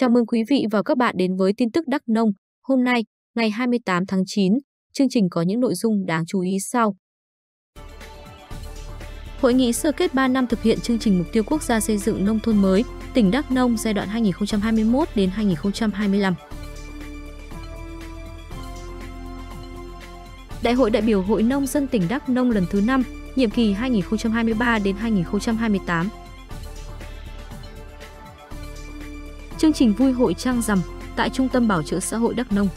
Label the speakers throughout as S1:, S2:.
S1: Chào mừng quý vị và các bạn đến với tin tức Đắk Nông. Hôm nay, ngày 28 tháng 9, chương trình có những nội dung đáng chú ý sau. Hội nghị sơ kết 3 năm thực hiện chương trình mục tiêu quốc gia xây dựng nông thôn mới, tỉnh Đắk Nông giai đoạn 2021 đến 2025. Đại hội đại biểu Hội nông dân tỉnh Đắk Nông lần thứ 5, nhiệm kỳ 2023 đến 2028 chương trình vui hội trang rằm tại Trung tâm Bảo trợ xã hội Đắk Nông.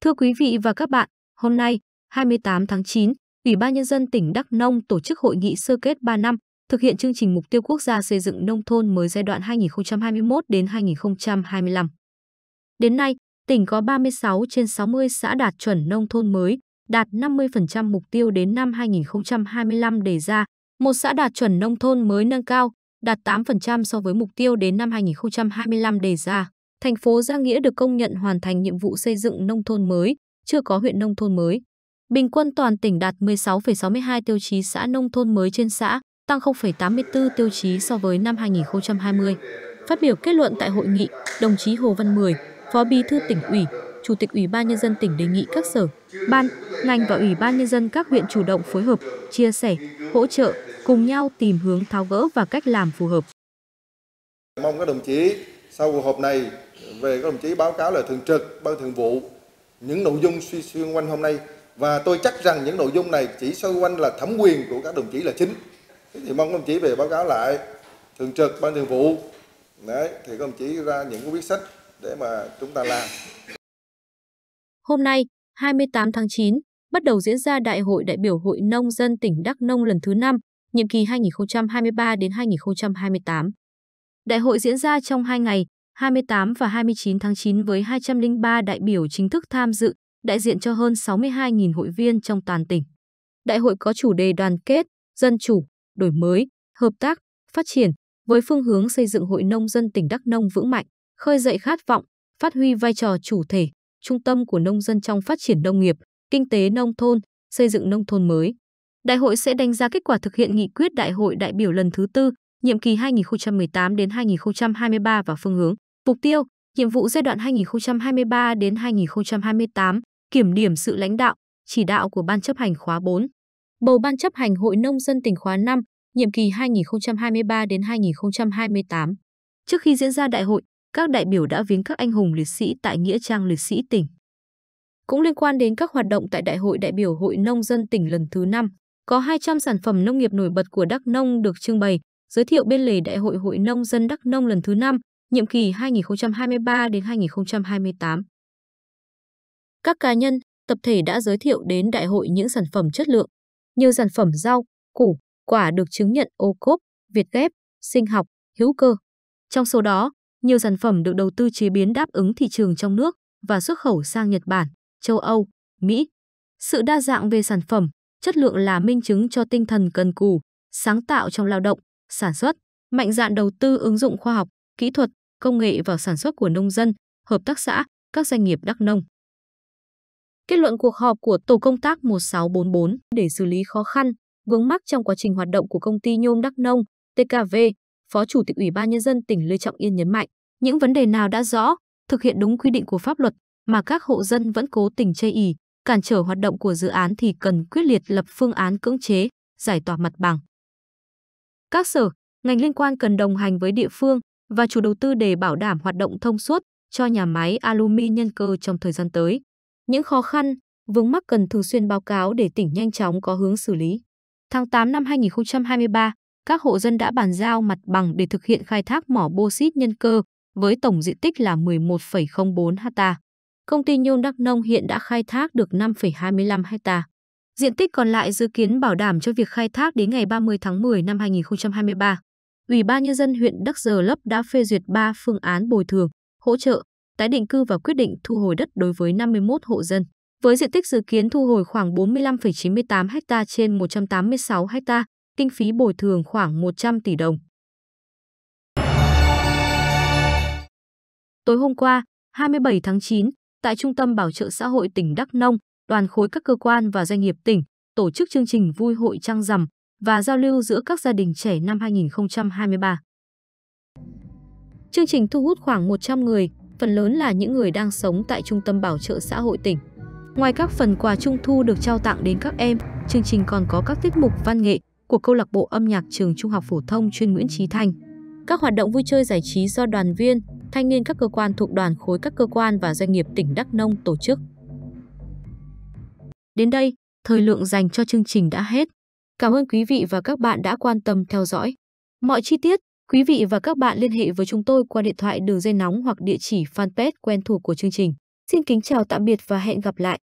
S1: Thưa quý vị và các bạn, hôm nay, 28 tháng 9, Ủy ban Nhân dân tỉnh Đắk Nông tổ chức hội nghị sơ kết 3 năm thực hiện chương trình mục tiêu quốc gia xây dựng nông thôn mới giai đoạn 2021 đến 2025. Đến nay, tỉnh có 36 trên 60 xã đạt chuẩn nông thôn mới, đạt 50% mục tiêu đến năm 2025 đề ra, một xã đạt chuẩn nông thôn mới nâng cao, đạt 8% so với mục tiêu đến năm 2025 đề ra. Thành phố Giang Nghĩa được công nhận hoàn thành nhiệm vụ xây dựng nông thôn mới, chưa có huyện nông thôn mới. Bình quân toàn tỉnh đạt 16,62 tiêu chí xã nông thôn mới trên xã, tăng 0,84 tiêu chí so với năm 2020. Phát biểu kết luận tại hội nghị, đồng chí Hồ Văn Mười, Phó Bí thư tỉnh ủy, Chủ tịch Ủy ban Nhân dân tỉnh đề nghị các sở, ban, ngành và Ủy ban Nhân dân các huyện chủ động phối hợp, chia sẻ, hỗ trợ, cùng nhau tìm hướng tháo gỡ và cách làm phù hợp. Mong các đồng chí sau cuộc họp này về các đồng chí báo cáo là thường trực, ban thường vụ những nội dung suy xuyên quanh hôm nay và tôi chắc rằng những nội dung này chỉ xoay quanh là thẩm quyền của các đồng chí là chính. Thế thì mong các đồng chí về báo cáo lại thường trực ban thường vụ đấy thì các đồng chí ra những cái quyết sách để mà chúng ta làm. Hôm nay, 28 tháng 9, bắt đầu diễn ra Đại hội đại biểu Hội Nông dân tỉnh Đắk Nông lần thứ 5, nhiệm kỳ 2023 đến 2028. Đại hội diễn ra trong 2 ngày, 28 và 29 tháng 9 với 203 đại biểu chính thức tham dự, đại diện cho hơn 62.000 hội viên trong toàn tỉnh. Đại hội có chủ đề đoàn kết, dân chủ, đổi mới, hợp tác, phát triển với phương hướng xây dựng Hội Nông dân tỉnh Đắk Nông vững mạnh, khơi dậy khát vọng, phát huy vai trò chủ thể, trung tâm của nông dân trong phát triển nông nghiệp kinh tế nông thôn, xây dựng nông thôn mới. Đại hội sẽ đánh giá kết quả thực hiện nghị quyết Đại hội đại biểu lần thứ tư, nhiệm kỳ 2018 đến 2023 và phương hướng, mục tiêu, nhiệm vụ giai đoạn 2023 đến 2028, kiểm điểm sự lãnh đạo, chỉ đạo của Ban chấp hành khóa 4. Bầu Ban chấp hành Hội Nông dân tỉnh khóa 5, nhiệm kỳ 2023 đến 2028. Trước khi diễn ra đại hội, các đại biểu đã viếng các anh hùng liệt sĩ tại Nghĩa trang liệt sĩ tỉnh cũng liên quan đến các hoạt động tại Đại hội đại biểu Hội Nông dân tỉnh lần thứ 5. Có 200 sản phẩm nông nghiệp nổi bật của Đắk Nông được trưng bày, giới thiệu bên lề Đại hội Hội Nông dân Đắk Nông lần thứ 5, nhiệm kỳ 2023 đến 2028. Các cá nhân, tập thể đã giới thiệu đến đại hội những sản phẩm chất lượng như sản phẩm rau, củ, quả được chứng nhận ô cốp, việt ghép, sinh học, hữu cơ. Trong số đó, nhiều sản phẩm được đầu tư chế biến đáp ứng thị trường trong nước và xuất khẩu sang Nhật Bản châu Âu, Mỹ. Sự đa dạng về sản phẩm, chất lượng là minh chứng cho tinh thần cần cù, sáng tạo trong lao động, sản xuất, mạnh dạn đầu tư ứng dụng khoa học, kỹ thuật, công nghệ vào sản xuất của nông dân, hợp tác xã, các doanh nghiệp đắc nông. Kết luận cuộc họp của Tổ công tác 1644 để xử lý khó khăn, vướng mắc trong quá trình hoạt động của công ty nhôm Đắc Nông, TKV, Phó Chủ tịch Ủy ban Nhân dân tỉnh Lê Trọng Yên nhấn mạnh, những vấn đề nào đã rõ, thực hiện đúng quy định của pháp luật, mà các hộ dân vẫn cố tình chây ì, cản trở hoạt động của dự án thì cần quyết liệt lập phương án cưỡng chế, giải tỏa mặt bằng. Các sở, ngành liên quan cần đồng hành với địa phương và chủ đầu tư để bảo đảm hoạt động thông suốt cho nhà máy alumi nhân cơ trong thời gian tới. Những khó khăn, vướng mắc cần thường xuyên báo cáo để tỉnh nhanh chóng có hướng xử lý. Tháng 8 năm 2023, các hộ dân đã bàn giao mặt bằng để thực hiện khai thác mỏ bô xít nhân cơ với tổng diện tích là 11,04 ha công ty Nhôm Đắk Nông hiện đã khai thác được 5,25 hecta. Diện tích còn lại dự kiến bảo đảm cho việc khai thác đến ngày 30 tháng 10 năm 2023. Ủy ban nhân dân huyện Đắk Giờ Lấp đã phê duyệt 3 phương án bồi thường, hỗ trợ, tái định cư và quyết định thu hồi đất đối với 51 hộ dân. Với diện tích dự kiến thu hồi khoảng 45,98 ha trên 186 ha, kinh phí bồi thường khoảng 100 tỷ đồng. Tối hôm qua, 27 tháng 9, tại Trung tâm Bảo trợ xã hội tỉnh Đắk Nông, đoàn khối các cơ quan và doanh nghiệp tỉnh tổ chức chương trình vui hội trăng rằm và giao lưu giữa các gia đình trẻ năm 2023. Chương trình thu hút khoảng 100 người, phần lớn là những người đang sống tại Trung tâm Bảo trợ xã hội tỉnh. Ngoài các phần quà trung thu được trao tặng đến các em, chương trình còn có các tiết mục văn nghệ của câu lạc bộ âm nhạc trường Trung học phổ thông chuyên Nguyễn Trí Thanh. Các hoạt động vui chơi giải trí do đoàn viên, thanh niên các cơ quan thuộc đoàn khối các cơ quan và doanh nghiệp tỉnh Đắk Nông tổ chức. Đến đây, thời lượng dành cho chương trình đã hết. Cảm ơn quý vị và các bạn đã quan tâm theo dõi. Mọi chi tiết, quý vị và các bạn liên hệ với chúng tôi qua điện thoại đường dây nóng hoặc địa chỉ fanpage quen thuộc của chương trình. Xin kính chào tạm biệt và hẹn gặp lại.